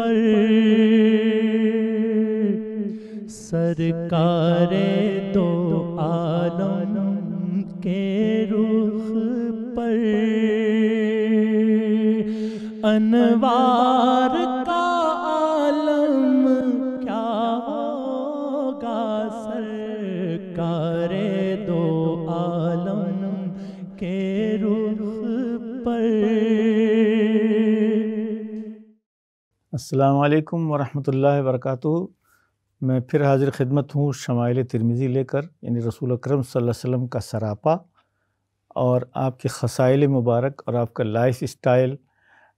पर सरकारें अल्लाम वरहमतुल्लाह वरकू मैं फिर हाजिर ख़िदमत हूँ शमाइल तिरमिज़ी लेकर यानी रसूल अलैहि वसल्लम का सरापा और आपके खसाइल मुबारक और आपका लाइफ स्टाइल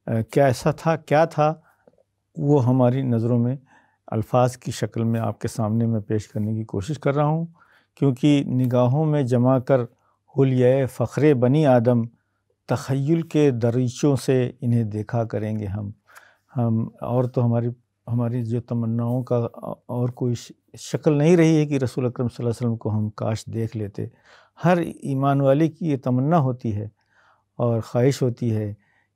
क्या ऐसा था क्या था वो हमारी नज़रों में अल्फाज की शक्ल में आपके सामने मैं पेश करने की कोशिश कर रहा हूँ क्योंकि निगाहों में जमा कर हुलिया फ़खरे बनी आदम तखयल के दरीचों से इन्हें देखा करेंगे हम हम और तो हमारी हमारी जो तमन्नाओं का और कोई शक्ल नहीं रही है कि रसूल अकरम सल्लल्लाहु अलैहि वसल्लम को हम काश देख लेते हर ईमान वाले की ये तमन्ना होती है और ख्वाहिश होती है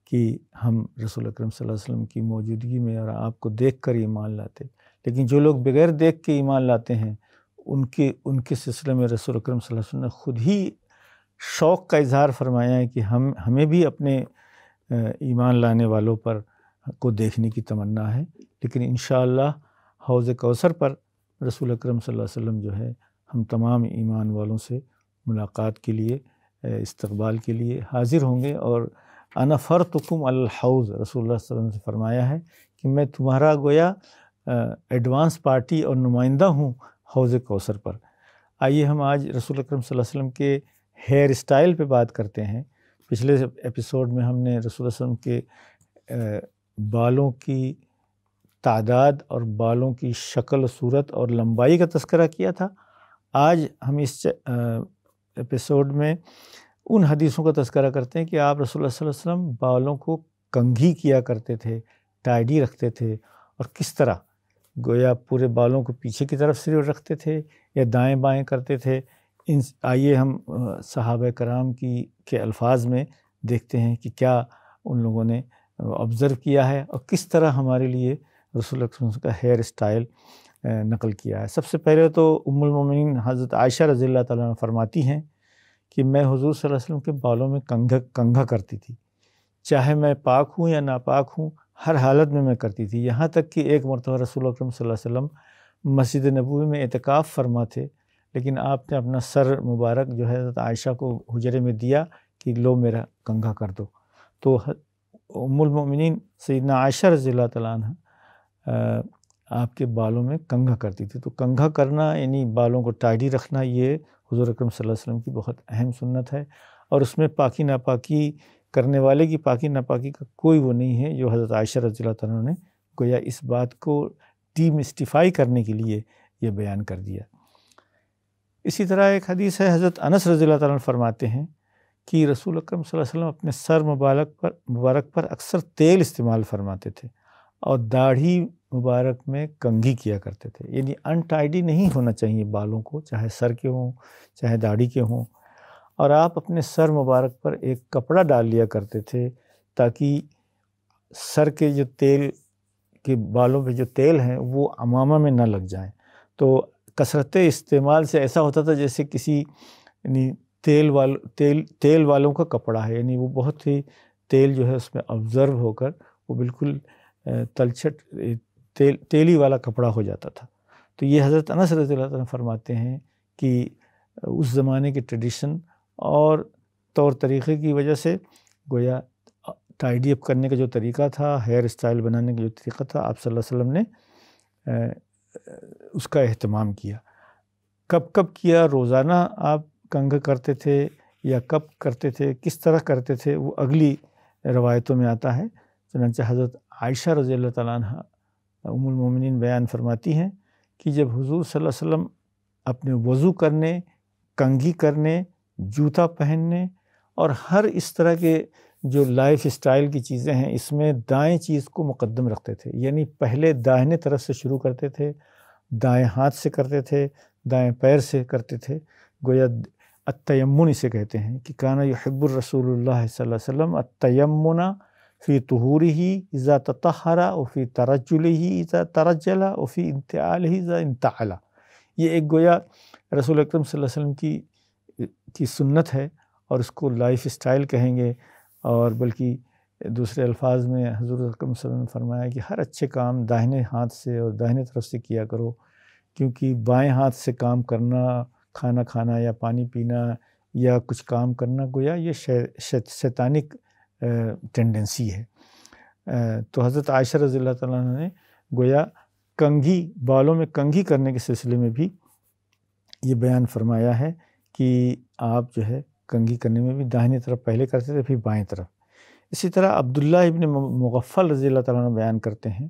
कि हम रसूल अकरम सल्लल्लाहु अलैहि वसल्लम की मौजूदगी में और आपको देख कर ईमान लाते लेकिन जो लोग बगैर देख के ईमान लाते हैं उनके उनके सिलसिले में रसूल अकरम सल्लल्लाहु अलैहि वसल्लम ने ख़ुद ही शौक़ का इजहार फरमाया है कि हम हमें भी अपने ईमान लाने वालों पर को देखने की तमन्ना है लेकिन इन हौज़ कौसर पर रसूल अक्रम वसम जो है हम तमाम ईमान वालों से मुलाकात के लिए इस्तबाल के लिए हाज़िर होंगे और अनफ़र तुकुम अलहौज़ रसूल वसम से फरमाया है कि मैं तुम्हारा गोया एडवांस पार्टी और नुमाइंदा हूँ हौज़ कौसर पर आइए हम आज रसूल अक्रम वसम के हेयर स्टाइल पे बात करते हैं पिछले एपिसोड में हमने रसूल वसम के बालों की तादाद और बालों की शक्ल सूरत और लंबाई का तस्करा किया था आज हम इस एपिसोड में उन हदीसों का तस्करा करते हैं कि आप रसोल्ला वसम बालों को कंघी किया करते थे टाइडी रखते थे और किस तरह गोया पूरे बालों को पीछे की तरफ सिर रखते थे या दाएं बाएं करते थे इन आइए हम सहाब कराम की के अल्फाज में देखते हैं कि क्या उन लोगों ने ऑब्ज़र्व किया है और किस तरह हमारे लिए रसूल का हेयर स्टाइल नकल किया है सबसे पहले तो उम्मिन हज़रत आयशा रज़ी तरमाती फरमाती हैं कि मैं हजूर वसल्लम के बालों में कंघा कंघा करती थी चाहे मैं पाक हूँ या नापाक हूँ हर हालत में मैं करती थी यहाँ तक कि एक मरतबा रसूल अक्रम वसम मस्जिद नबू में एतकाफ़ फरमा थे लेकिन आपने अपना सर मुबारक जो है हज़रत आयशा को हजरे में दिया कि लो मेरा कंघा कर दो तो उमुलमिन सैदना आयशा रज़ी तला आपके बालों में कंघा करती थी तो कंघा करना यानी बालों को टाइडी रखना ये हजूर अक्रम वसम की बहुत अहम सुन्नत है और उसमें पाकि नापाकी करने वाले की पाकि नापाकी का कोई वो नहीं है जो हज़रत आयशा रज़ी तला ने गोया इस बात को डीमिस्टिफाई करने के लिए ये बयान कर दिया इसी तरह एक हदीस है हज़रत अनस रज़ी तरमाते फरमाते हैं कि रसूल अकरम वसल्लम अपने सर मुबारक पर मुबारक पर अक्सर तेल इस्तेमाल फरमाते थे और दाढ़ी मुबारक में कंघी किया करते थे यानी अनटाइडी नहीं होना चाहिए बालों को चाहे सर के हों चाहे दाढ़ी के हों और आप अपने सर मुबारक पर एक कपड़ा डाल लिया करते थे ताकि सर के जो तेल के बालों पे जो तेल हैं वो अमामा में ना लग जाए तो कसरत इस्तेमाल से ऐसा होता था जैसे किसी यानी तेल वाल तेल तेल वालों का कपड़ा है यानी वो बहुत ही तेल जो है उसमें ऑब्जर्व होकर वो बिल्कुल तलछट तेल तेली वाला कपड़ा हो जाता था तो ये हज़रत अनस रज़ी फरमाते हैं कि उस ज़माने के ट्रेडिशन और तौर तरीक़े की वजह से गोया टाइडी अप करने का जो तरीका था हेयर स्टाइल बनाने का जो तरीका था आप सल्लल्लाहु अलैहि वसल्लम ने उसका अहतमाम किया कब कब किया रोज़ाना आप कंग करते थे या कब करते थे किस तरह करते थे वो अगली रवायतों में आता है चुनानचे हज़रत आयशा रज़ी तह मोमिनीन बयान फरमाती हैं कि जब हुजूर सल्लल्लाहु अलैहि वसल्लम अपने वज़ू करने कंघी करने जूता पहनने और हर इस तरह के जो लाइफ स्टाइल की चीज़ें हैं इसमें दाएं चीज़ को मुकदम रखते थे यानी पहले दाहिने तरफ से शुरू करते थे दाएं हाथ से करते थे दाएं पैर से करते थे गोया अतयमुन इसे कहते हैं कि काना यहब्बुर रसूलुल्लाह सल्लम अतयमना फ़ी तहूर ही इज़ा ततहरा व फ़ी तरजुल ही इज़ा तरजला व फ़ी इंतआल ही इज़ा इंतला ये एक गोया रसूल अक्रम वसम की की सुन्नत है और उसको लाइफ स्टाइल कहेंगे और बल्कि दूसरे अल्फाज में हजूर अक्रम ने फरमाया कि हर अच्छे काम दाहिने हाथ से और दाहिने तरफ से किया करो क्योंकि बाएँ हाथ से काम करना खाना खाना या पानी पीना या कुछ काम करना गोया ये शैतानिक टेंडेंसी है तो हज़रत आयशा रज़ी अल्लाह ने गोया कंघी बालों में कंघी करने के सिलसिले में भी ये बयान फरमाया है कि आप जो है कंघी करने में भी दाहिनी तरफ पहले करते थे फिर बाएं तरफ इसी तरह अब्दुल्ला इबन मुगफ़ल रज़ी तयान बयान करते हैं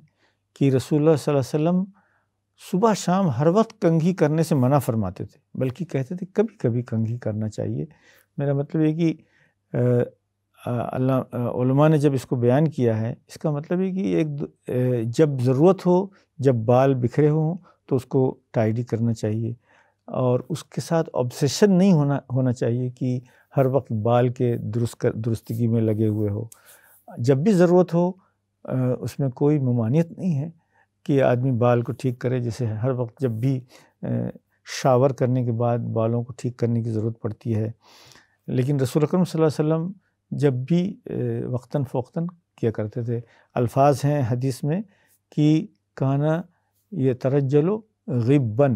कि रसूल सल्लल्लाहु अलैहि वसल्लम सुबह शाम हर वक्त कंघी करने से मना फरमाते थे बल्कि कहते थे कभी कभी कंघी करना चाहिए मेरा मतलब ये कि अल्लाह ने जब इसको बयान किया है इसका मतलब ये कि एक जब ज़रूरत हो जब बाल बिखरे हों तो उसको टाइडी करना चाहिए और उसके साथ ऑब्सेशन नहीं होना होना चाहिए कि हर वक्त बाल के दुरुस्त कर दुरुस्तगी में लगे हुए हो जब भी ज़रूरत हो उसमें कोई ममानियत नहीं है कि आदमी बाल को ठीक करे जैसे हर वक्त जब भी शावर करने के बाद बालों को ठीक करने की ज़रूरत पड़ती है लेकिन रसूल अलैहि वसल्लम जब भी वक्ता फोक्तन किया करते थे अल्फाज हैं हदीस में कि कहना ये तरजलो गिबन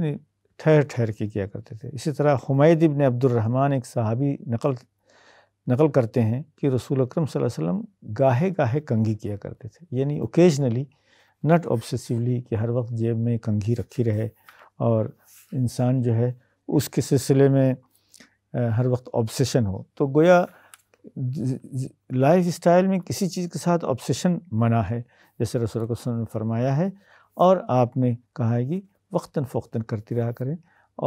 ठहर ठहर के किया करते थे इसी तरह हमायद इबन अब्दुलरहमान एक सहाबी नकल नकल करते हैं कि रसूल अलैहि वसल्लम गाहे गाहे कंगी किया करते थे यानी ओकेजनली नॉट ऑब्सेसिवली कि हर वक्त जेब में कंघी रखी रहे और इंसान जो है उसके सिलसिले में हर वक्त ऑब्सेशन हो तो गोया लाइफ स्टाइल में किसी चीज़ के साथ ऑब्सेशन मना है जैसे रसोल ने फरमाया है और आपने कहा है कि वक्ता फ़ौता करती रहा करें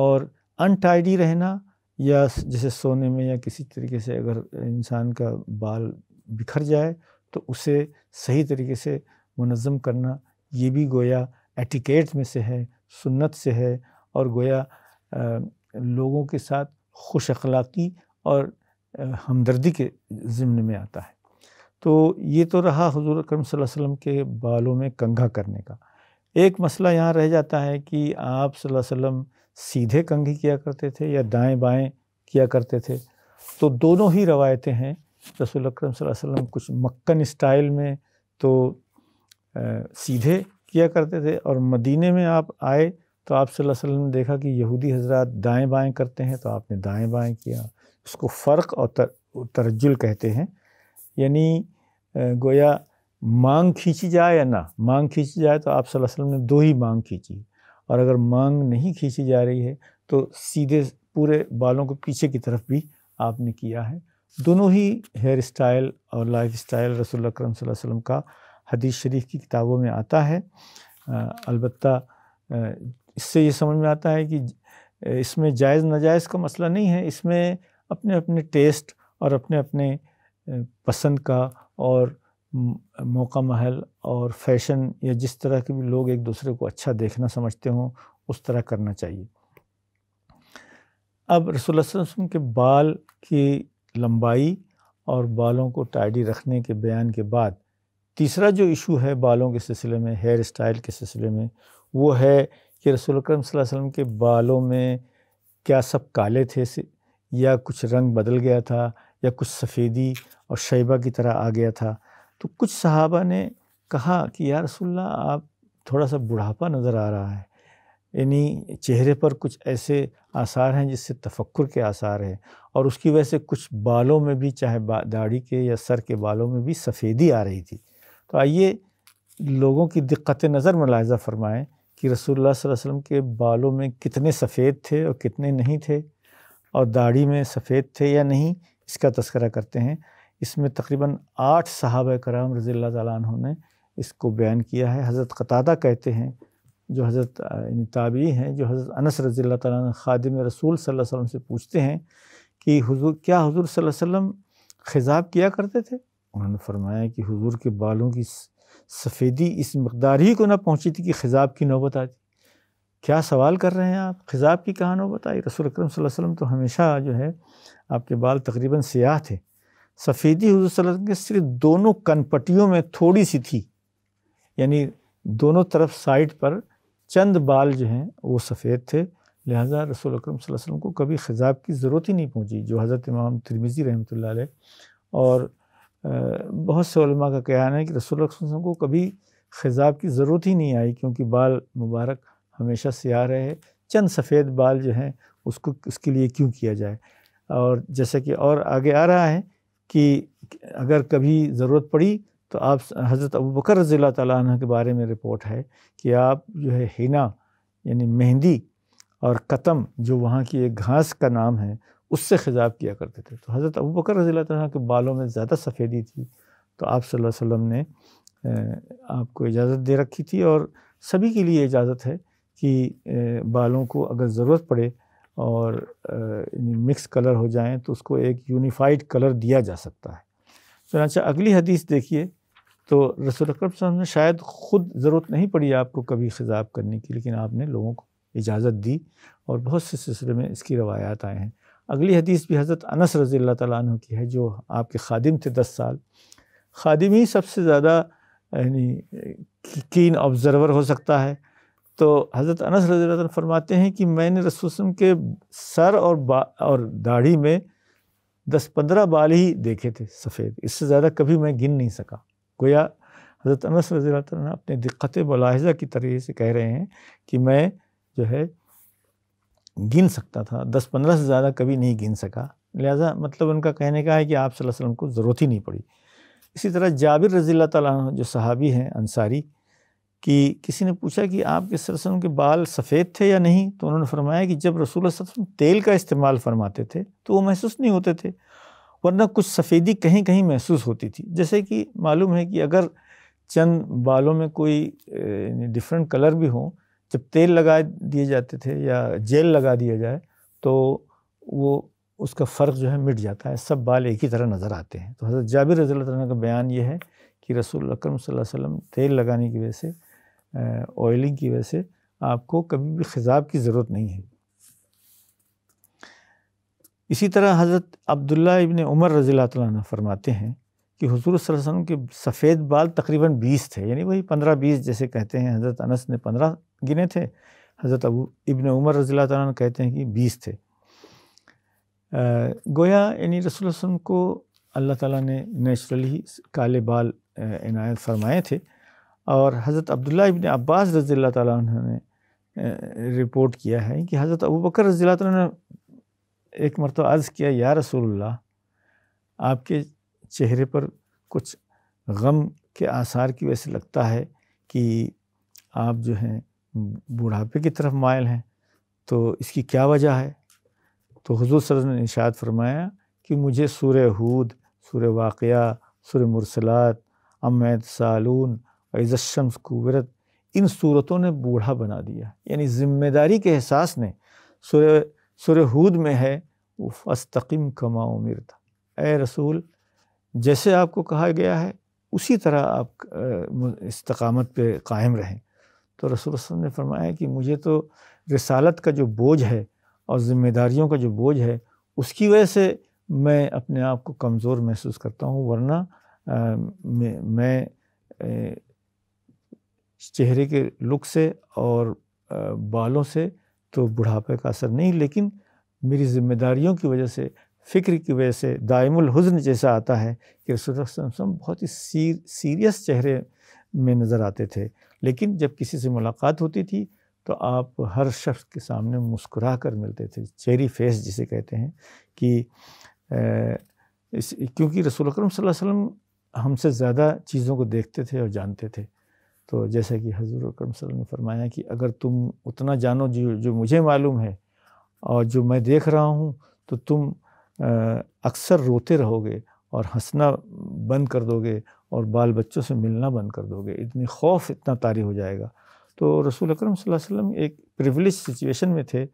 और अनटाइडी रहना या जैसे सोने में या किसी तरीके से अगर इंसान का बाल बिखर जाए तो उसे सही तरीके से मुनज़म करना ये भी गोया एटिकेट में से है सुन्नत से है और गोया आ, लोगों के साथ खुश अखलाक़ी और हमदर्दी के ज़िम्न में आता है तो ये तो रहा हजूर अक्रम वसम के बालों में कंघा करने का एक मसला यहाँ रह जाता है कि आप वसम सीधे कंघे किया करते थे या दाएं बाएं किया करते थे तो दोनों ही रवायतें हैं रसूल अक्रम वसम कुछ मक्कन स्टाइल में तो सीधे किया करते थे और मदीने में आप आए तो आप वसल्लम ने देखा कि यहूदी हजरत दाएं बाएं करते हैं तो आपने दाएं बाएं किया उसको फ़र्क और तर, तरजुल कहते हैं यानी गोया मांग खींची जाए या ना मांग खींची जाए तो आप सल्लल्लाहु अलैहि वसल्लम ने दो ही मांग खींची और अगर मांग नहीं खींची जा रही है तो सीधे पूरे बालों को पीछे की तरफ भी आपने किया है दोनों ही हेयर स्टाइल और लाइफ स्टाइल रसोल अक्रम का हदीस शरीफ की किताबों में आता है अलबत् इससे ये समझ में आता है कि इसमें जायज़ नाजायज़ का मसला नहीं है इसमें अपने अपने टेस्ट और अपने अपने पसंद का और मौका महल और फैशन या जिस तरह के भी लोग एक दूसरे को अच्छा देखना समझते हों उस तरह करना चाहिए अब रसोल के बाल की लंबाई और बालों को टाइडी रखने के बयान के बाद तीसरा जो इशू है बालों के सिलसिले में हेयर स्टाइल के सिलसिले में वो है कि रसूल अक्रम वसल्लम के बालों में क्या सब काले थे से या कुछ रंग बदल गया था या कुछ सफ़ेदी और शैबा की तरह आ गया था तो कुछ सहाबा ने कहा कि या रसोल्ला आप थोड़ा सा बुढ़ापा नज़र आ रहा है यानी चेहरे पर कुछ ऐसे आसार हैं जिससे तफक्र के आसार हैं और उसकी वजह से कुछ बालों में भी चाहे दाढ़ी के या सर के बालों में भी सफ़ेदी आ रही थी तो आइए लोगों की दिक्कत नज़र मुलायजा फरमाएँ कि रसूलुल्लाह वसल्लम के बालों में कितने सफ़ेद थे और कितने नहीं थे और दाढ़ी में सफ़ेद थे या नहीं इसका तस्करा करते हैं इसमें तकरीबन आठ साहब कराम रज़ी तु ने इसको बयान किया है हज़रत कतादा कहते हैं जो हज़रत ताबी हैं जो हज़रत अनस रज़ी तु रसूल सल्लल्लाहु अलैहि वसल्लम से पूछते हैं कि हुजूर क्या हुजूर सल्लल्लाहु खिजाब किया करते थे उन्होंने फरमाया कि हुजूर के बालों की सफ़ेदी इस मकदार ही को ना पहुँची थी कि खिजाब की नौबत आती क्या सवाल कर रहे हैं आप खिजाब की कहाँ नौबत आई रसूल अलैहि वसल्लम तो हमेशा जो है आपके बाल तकरीबन सयाह थे सफ़ेदी हजूर वसल्लम के सिर्फ दोनों कनपटियों में थोड़ी सी थी यानी दोनों तरफ साइड पर चंद बाल जो हैं वो सफ़ेद थे लिहाजा रसूल अक्रम वसल्लम को कभी खिजाब की ज़रूरत ही नहीं पहुँची जो हज़रत इमाम तिरमिज़ी रहमत और बहुत से का कहना है कि रसूल को कभी खिजाब की ज़रूरत ही नहीं आई क्योंकि बाल मुबारक हमेशा सियाह रहे चंद सफ़ेद बाल जो हैं उसको उसके लिए क्यों किया जाए और जैसे कि और आगे आ रहा है कि अगर कभी ज़रूरत पड़ी तो आप हज़रत अबू बकर रज़ी तन के बारे में रिपोर्ट है कि आप जो है हिना यानी मेहंदी और कतम जो वहाँ की एक घास का नाम है उससे खिजाब किया करते थे तो हज़रत अबू बकर रज़ी तह के बालों में ज़्यादा सफ़ेदी थी तो आप सल्लल्लाहु अलैहि वसल्लम ने आपको इजाज़त दे रखी थी और सभी के लिए इजाज़त है कि बालों को अगर ज़रूरत पड़े और मिक्स कलर हो जाएं तो उसको एक यूनिफाइड कलर दिया जा सकता है चनाचा अगली हदीस देखिए तो रसूल अक्रम ने शायद ख़ुद ज़रूरत नहीं पड़ी आपको कभी खिजाब करने की लेकिन आपने लोगों को इजाज़त दी और बहुत से सिलसिले में इसकी रवायात आए हैं अगली हदीस भी हज़रत अनस रज़ी तन की है जो आपके खादिम थे दस साल खादिम ही सबसे ज़्यादा यानी कीन ऑब्ज़रवर हो सकता है तो हज़रत अनस रज़ी फरमाते हैं कि मैंने रसूसम के सर और और दाढ़ी में दस पंद्रह बाल ही देखे थे सफ़ेद इससे ज़्यादा कभी मैं गिन नहीं सका गोया हज़रत अनस रज़ी अपने दिक्कत मुलाहजा की तरीके से कह रहे हैं कि मैं जो है गिन सकता था दस पंद्रह से ज़्यादा कभी नहीं गिन सका लिहाजा मतलब उनका कहने का है कि आप वसल्लम को ज़रूरत ही नहीं पड़ी इसी तरह जाबिर रज़ी तैन जो सहाबी हैं अंसारी कि किसी ने पूछा कि आपके सरसम के बाल सफ़ेद थे या नहीं तो उन्होंने फरमाया कि जब रसूल वसल्लम तेल का इस्तेमाल फरमाते थे तो वो महसूस नहीं होते थे वरना कुछ सफ़ेदी कहीं कहीं महसूस होती थी जैसे कि मालूम है कि अगर चंद बालों में कोई डिफरेंट कलर भी हों जब तेल लगा दिए जाते थे या जेल लगा दिया जाए तो वो उसका फ़र्क जो है मिट जाता है सब बाल एक ही तरह नज़र आते हैं तो हज़रत जाबिर रज़ी का बयान ये है कि रसूल अलैहि वसल्लम तेल लगाने की वजह से ऑयलिंग की वजह से आपको कभी भी खिजाब की ज़रूरत नहीं है इसी तरह हज़रत अब्दुल्ला इबन उमर रज़ी तन फरमाते हैं कि हजूर वसम के सफ़ेद बाल तकरीबन बीस थे यानी वही पंद्रह बीस जैसे कहते हैं हज़रत अनस ने पंद्रह गिने थे हज़रत अबू इबन उमर रज़ील्ला तन कहते हैं कि बीस थे आ, गोया यानी रसूल वसम को अल्लाह ताला ने नेचुरली काले बाल इनायत फरमाए थे और हज़रत अब्दुल्ला इबन अब्बास रज़ील्ला तन ने रिपोर्ट किया है कि हज़रत अबू बकर रज़ील्ला तन ने एक मरत अर्ज़ किया या रसूलुल्लाह आपके चेहरे पर कुछ गम के आसार की वजह से लगता है कि आप जो हैं बुढ़ापे की तरफ मायल हैं तो इसकी क्या वजह है तो हजूर सर ने इशात फरमाया कि मुझे सूर्य हूद सूर वाक़ सुर मुरसलात अमैद सालून इज़शम्स कुवरत इन सूरतों ने बूढ़ा बना दिया यानी ज़िम्मेदारी के एहसास ने सुर सुर हूद में है वो फस्तकीम कमा उमिर था ए रसूल जैसे आपको कहा गया है उसी तरह आप इस्तकामत पे कायम रहें तो रसूल वसम ने फरमाया कि मुझे तो रसालत का जो बोझ है और ज़िम्मेदारियों का जो बोझ है उसकी वजह से मैं अपने आप को कमज़ोर महसूस करता हूँ वरना आ, मैं, मैं ए, चेहरे के लुक से और आ, बालों से तो बुढ़ापे का असर नहीं लेकिन मेरी जिम्मेदारियों की वजह से फ़िक्र की वजह से दायमुल हुज़न जैसा आता है कि रसूल बहुत ही सीर, सीरियस चेहरे में नज़र आते थे लेकिन जब किसी से मुलाकात होती थी तो आप हर शख्स के सामने मुस्कुरा कर मिलते थे चेरी फेस जिसे कहते हैं कि इस क्योंकि रसूल अलैहि वसल्लम हमसे ज़्यादा चीज़ों को देखते थे और जानते थे तो जैसा कि हजूर वसल्लम ने फरमाया कि अगर तुम उतना जानो जो जो मुझे मालूम है और जो मैं देख रहा हूँ तो तुम अक्सर रोते रहोगे और हंसना बंद कर दोगे और बाल बच्चों से मिलना बंद कर दोगे इतनी खौफ इतना तारी हो जाएगा तो रसूल अक्रम वसल्लम एक प्रिवलिज सिचुएशन में थे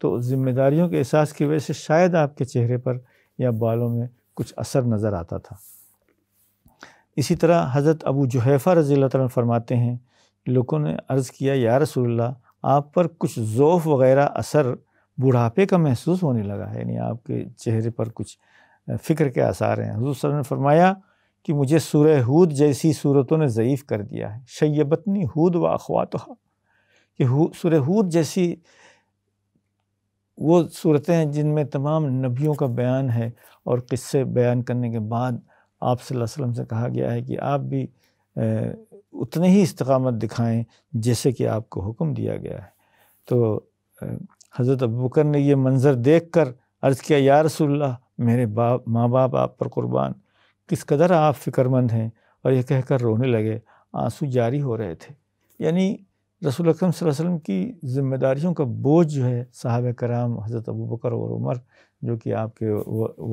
तो ज़िम्मेदारियों के एहसास की वजह से शायद आपके चेहरे पर या बालों में कुछ असर नज़र आता था इसी तरह हज़रत अबू जहैफ़ा रज़ी तन फरमाते हैं लोगों ने अर्ज़ किया या रसूल्ला आप पर कुछ ज़ोफ़ वग़ैरह असर बुढ़ापे का महसूस होने लगा है यानी आपके चेहरे पर कुछ फ़िक्र के आसार हैं हजूर ने फरमाया कि मुझे सूरह हूद जैसी सूरतों ने ज़यीफ़ कर दिया है शैयबतनी हूद व अखवातहा कि सूर हूद जैसी वो सूरतें जिनमें तमाम नबियों का बयान है और किस्से बयान करने के बाद आप वसल्लम से कहा गया है कि आप भी उतने ही इस्तकामत दिखाएं जैसे कि आपको हुक्म दिया गया है तो हज़रत अबूकर ने ये मंज़र देख कर अर्ज़ किया या रसुल्ला मेरे बाप माँ बाप आप पर कुर्बान किस कदर आप फिक्रमंद हैं और यह कहकर रोने लगे आंसू जारी हो रहे थे यानी रसूल अक्रम वसल्लम की जिम्मेदारियों का बोझ जो है साहब कराम हज़रत अबू बकर और उमर जो कि आपके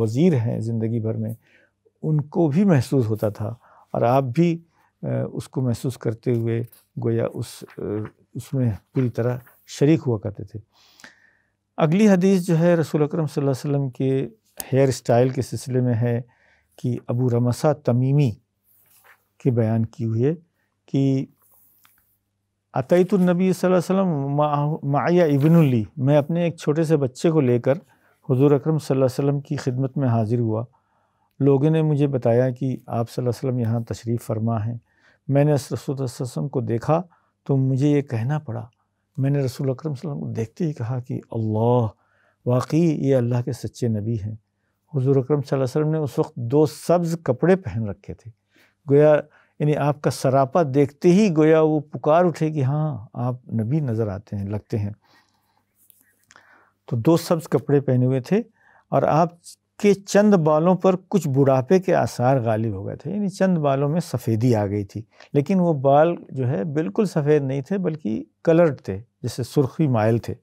वज़ीर हैं ज़िंदगी भर में उनको भी महसूस होता था और आप भी उसको महसूस करते हुए गोया उस उसमें पूरी तरह शरीक हुआ करते थे अगली हदीस जो है रसूल अलैहि वसल्लम के हेयर स्टाइल के सिलसिले में है कि अबू रमसा तमीमी के बयान की हुई है कि अतैतुलनबी वसल्लम माया इबनली मैं अपने एक छोटे से बच्चे को लेकर हुजूर अकरम वसल्लम की खिदमत में हाज़िर हुआ लोगों ने मुझे बताया कि आप वसल्लम यहाँ तशरीफ़ फरमा हैं मैंने रसूल वसम को देखा तो मुझे ये कहना पड़ा मैंने रसूल अकरम वसल्लम को देखते ही कहा कि अल्लाह वाकई ये अल्लाह के सच्चे नबी हैं हजूर अक्रम वसम ने उस वक्त दो सब्ज़ कपड़े पहन रखे थे गोया यानी आपका सरापा देखते ही गोया वो पुकार उठे कि हाँ आप नबी नज़र आते हैं लगते हैं तो दो सब्ज़ कपड़े पहने हुए थे और आपके चंद बालों पर कुछ बुढ़ापे के आसार गालिब हो गए थे यानी चंद बालों में सफ़ेदी आ गई थी लेकिन वो बाल जो है बिल्कुल सफ़ेद नहीं थे बल्कि कलर्ड थे जैसे सुर्खी मायल थे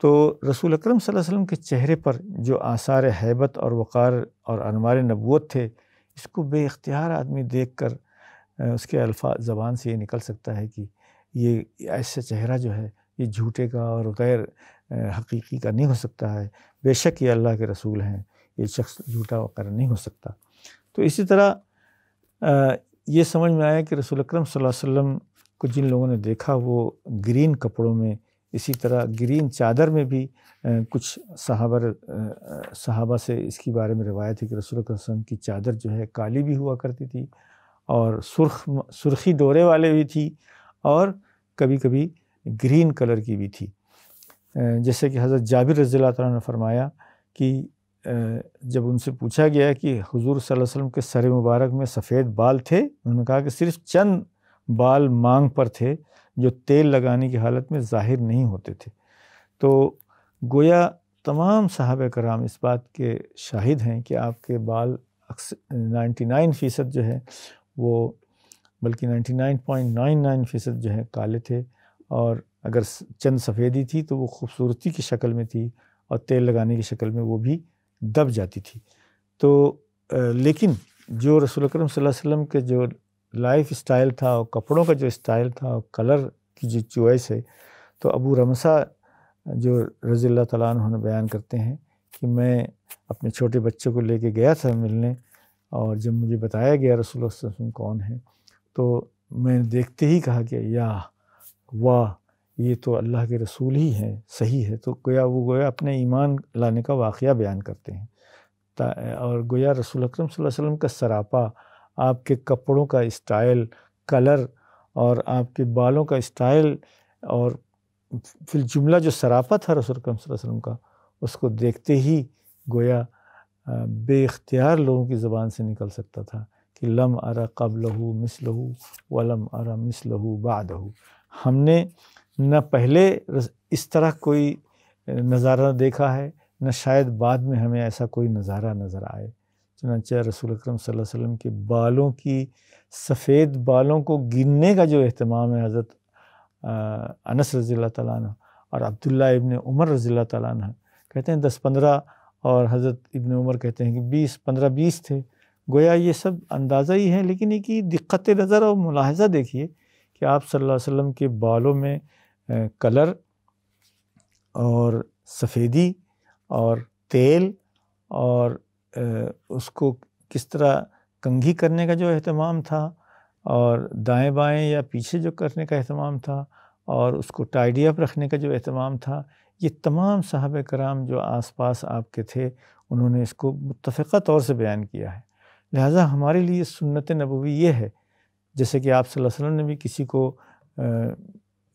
तो रसूल अक्रम वसल्लम के चेहरे पर जो आसार हैबत और वक़ार और अनवार नबूत थे इसको बेख्तियार आदमी देख कर उसके अल्फा ज़बान से ये निकल सकता है कि ये ऐसा चेहरा जो है ये झूठे का और गैर हकीकी का नहीं हो सकता है बेशक ये अल्लाह के रसूल हैं ये शख्स झूठा वक़ार नहीं हो सकता तो इसी तरह ये समझ में आया कि रसूल अक्रम वसम को जिन लोगों ने देखा वो ग्रीन कपड़ों में इसी तरह ग्रीन चादर में भी कुछ सहाबर सहाबा से इसके बारे में रवायत है कि रसूल रसम की चादर जो है काली भी हुआ करती थी और सुर्ख सुर्खी डोरे वाले भी थी और कभी कभी ग्रीन कलर की भी थी जैसे कि हज़रत जाबिर रज़ी ने फरमाया कि जब उनसे पूछा गया कि हुजूर सल्लल्लाहु अलैहि वसल्लम के सर मुबारक में सफ़ेद बाल थे उन्होंने कहा कि सिर्फ चंद बाल मांग पर थे जो तेल लगाने की हालत में ज़ाहिर नहीं होते थे तो गोया तमाम साहब कराम इस बात के शाहिद हैं कि आपके बाल नाइन्टी नाइन फ़ीसद जो है वो बल्कि ninety nine point nine nine फ़ीसद जो है काले थे और अगर चंद सफ़ेदी थी तो वो खूबसूरती की शक्ल में थी और तेल लगाने की शक्ल में वो भी दब जाती थी तो लेकिन जो रसूल अक्रम वसम के जो लाइफ स्टाइल था और कपड़ों का जो स्टाइल था और कलर की जो चॉइस है तो अबू रमसा जो रज़ी तला उन्होंने बयान करते हैं कि मैं अपने छोटे बच्चे को लेके गया था मिलने और जब मुझे बताया गया रसूल वसम कौन है तो मैंने देखते ही कहा कि या वाह ये तो अल्लाह के रसूल ही हैं सही है तो गोया वो गोया अपने ईमान लाने का वाक़ बयान करते हैं और गोया रसूल अक्रम वसम का सरापा आपके कपड़ों का स्टाइल कलर और आपके बालों का स्टाइल और फिर जुमला जो सरापा था रसूल करम वसम का उसको देखते ही गोया बेख्तियार लोगों की ज़बान से निकल सकता था कि लम अरा लहू मिस लहू व लम अरा मिस लहू बाद हो हमने न पहले इस तरह कोई नज़ारा देखा है न शायद बाद में हमें ऐसा कोई नज़ारा नज़र आए चुनाच रसूल अक्रम वसम के बालों की सफ़ेद बालों को गिनने का जो अहतमाम है हज़रत अनस रज़ी ताली और अब्दुल्ल इबन उमर रज़ी ताली कहते हैं दस पंद्रह और हज़रत इबन उमर कहते हैं कि बीस पंद्रह बीस थे गोया ये सब अंदाज़ा ही है लेकिन एक ही दिक्कत नज़र और मुलाजा देखिए कि आप सल्लल्लाहु अलैहि वसल्लम के बालों में कलर और सफ़ेदी और तेल और उसको किस तरह कंघी करने का जो अहतमाम था और दाएं बाएं या पीछे जो करने का अहतमाम था और उसको टाइडी अप रखने का जो अहतमाम था ये तमाम साहब कराम जो आस पास आपके थे उन्होंने इसको मुतफ़ा तौर से बयान किया है लिहाजा हमारे लिए सुन्नत नबूवी ये है जैसे कि आप वसल्लम ने भी किसी को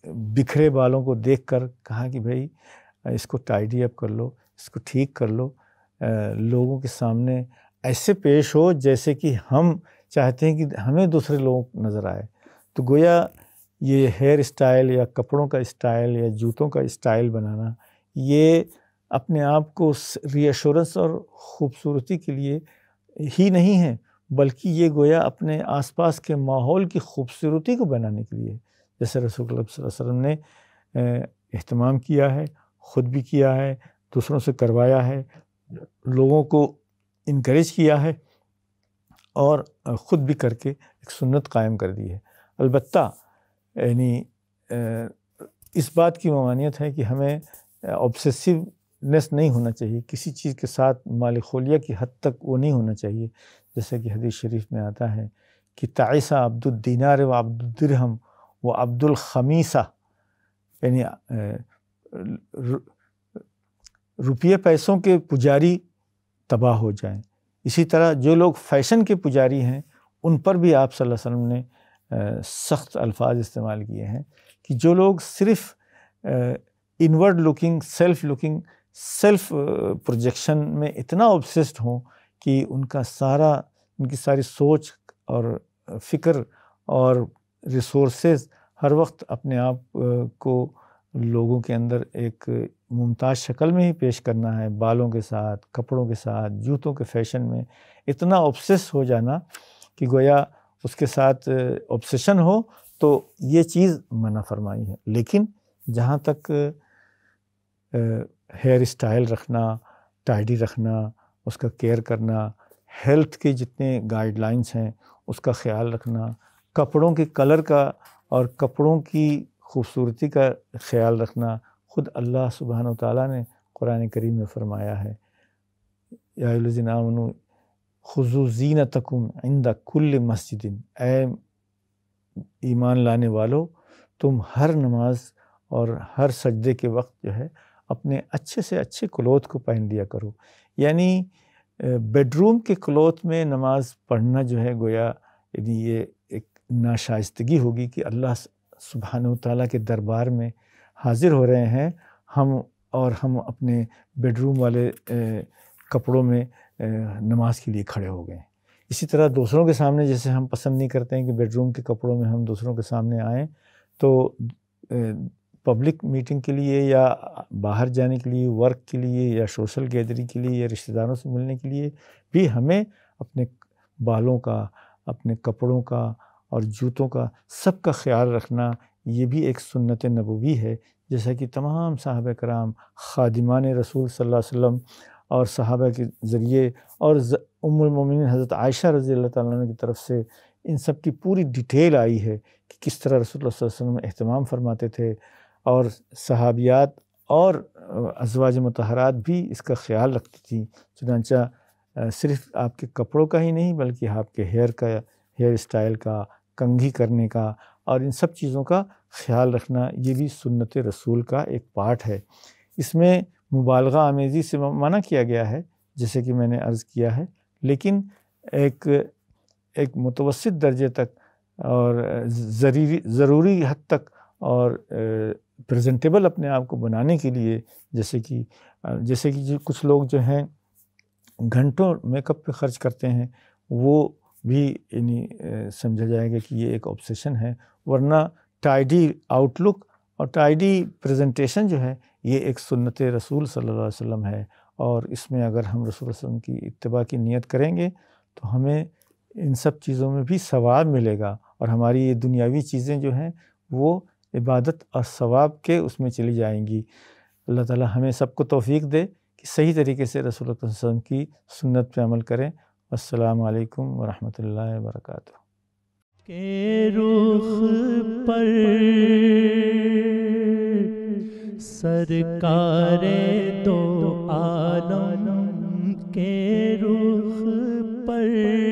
बिखरे बालों को देख कर कहा कि भाई इसको टाइडी अप कर लो इसको ठीक कर लो लोगों के सामने ऐसे पेश हो जैसे कि हम चाहते हैं कि हमें दूसरे लोग नज़र आए तो गोया ये हेयर स्टाइल या कपड़ों का स्टाइल या जूतों का स्टाइल बनाना ये अपने आप को रीअश्योरेंस और ख़ूबसूरती के लिए ही नहीं है बल्कि ये गोया अपने आसपास के माहौल की खूबसूरती को बनाने के लिए जैसे रसूल वसलम ने अहतमाम किया है ख़ुद भी किया है दूसरों से करवाया है लोगों को इनक्रेज किया है और ख़ुद भी करके एक सुन्नत कायम कर दी है अलबत् यानी इस बात की ममानियत है कि हमें ऑब्सेसिवनेस नहीं होना चाहिए किसी चीज़ के साथ मालिकोलिया की हद तक वो नहीं होना चाहिए जैसे कि हदीस शरीफ में आता है कि तयसा अब्दुलदीनार व अब्दुलदरहम व अब्दुलखमीसा यानी रुपये पैसों के पुजारी तबाह हो जाएं इसी तरह जो लोग फैशन के पुजारी हैं उन पर भी आप सल्लल्लाहु अलैहि वसल्लम ने सख्त अल्फाज इस्तेमाल किए हैं कि जो लोग सिर्फ inward looking self looking self projection में इतना ऑब्सेस्ड हों कि उनका सारा उनकी सारी सोच और फिक्र और रिसोर्सेज हर वक्त अपने आप को लोगों के अंदर एक मुमताज़ शक्ल में ही पेश करना है बालों के साथ कपड़ों के साथ जूतों के फैशन में इतना ऑब्सेस हो जाना कि गोया उसके साथ ऑब्सेशन हो तो ये चीज़ मना फरमाई है लेकिन जहाँ तक हेयर स्टाइल रखना टाइडी रखना उसका केयर करना हेल्थ के जितने गाइडलाइंस हैं उसका ख्याल रखना कपड़ों के कलर का और कपड़ों की खूबसूरती का ख्याल रखना ख़ुद अल्लाह सुबहान तला ने क़ुरान करीम में फ़रमाया है याजिन खुजू जीन तकुम आइंदा कुल मस्जिद ए ईमान लाने वालों तुम हर नमाज और हर सजदे के वक्त जो है अपने अच्छे से अच्छे क्लोथ को पहन दिया करो यानी बेडरूम के क्लोथ में नमाज पढ़ना जो है गोया यानी ये एक नाशाइतगी होगी कि अल्लाह सुबहान तला के दरबार में हाज़िर हो रहे हैं हम और हम अपने बेडरूम वाले कपड़ों में नमाज के लिए खड़े हो गए इसी तरह दूसरों के सामने जैसे हम पसंद नहीं करते हैं कि बेडरूम के कपड़ों में हम दूसरों के सामने आएँ तो पब्लिक मीटिंग के लिए या बाहर जाने के लिए वर्क के लिए या सोशल गैदरिंग के लिए या रिश्तेदारों से मिलने के लिए भी हमें अपने बालों का अपने कपड़ों का और जूतों का सबका ख्याल रखना ये भी एक सुन्नत नबूवी है जैसा कि तमाम साहब कराम ख़ादिमान रसूल सल्ला अलैहि और साहब के ज़रिए और उमिन हज़रत आयशा रज़ी अल्लाह की तरफ से इन सब की पूरी डिटेल आई है कि किस तरह रसूल वसम अहतमाम फरमाते थे और सहाबियात और अजवाज मतहरात भी इसका ख्याल रखती थी चुनाचा सिर्फ आपके कपड़ों का ही नहीं बल्कि आपके हेयर का हेयर स्टाइल का कंघी करने का और इन सब चीज़ों का ख्याल रखना ये भी सुन्नत रसूल का एक पार्ट है इसमें मुबालगा आमेज़ी से मना किया गया है जैसे कि मैंने अर्ज़ किया है लेकिन एक एक मुतवसत दर्जे तक और ज़रूरी ज़रूरी हद तक और प्रेजेंटेबल अपने आप को बनाने के लिए जैसे कि जैसे कि कुछ लोग जो हैं घंटों मेकअप पे खर्च करते हैं वो भी यानी समझा जाएगा कि ये एक ऑब्सेशन है वरना टाइडी आउटलुक और टाइडी प्रेजेंटेशन जो है ये एक सुन्नत रसूल सल्लल्लाहु अलैहि वसल्लम है और इसमें अगर हम रसूल वसल्लम की इतबा की नियत करेंगे तो हमें इन सब चीज़ों में भी सवाब मिलेगा और हमारी ये दुनियावी चीज़ें जो हैं वो इबादत और सवाब के उसमें चली जाएंगी अल्लाह ताला हमें सबको तौफीक दे कि सही तरीके से रसूल वसल्लम की सुन्नत पे अमल करें असलकम वरहमल वर्क के रुख पर सरकार दो तो आलम के रुख पर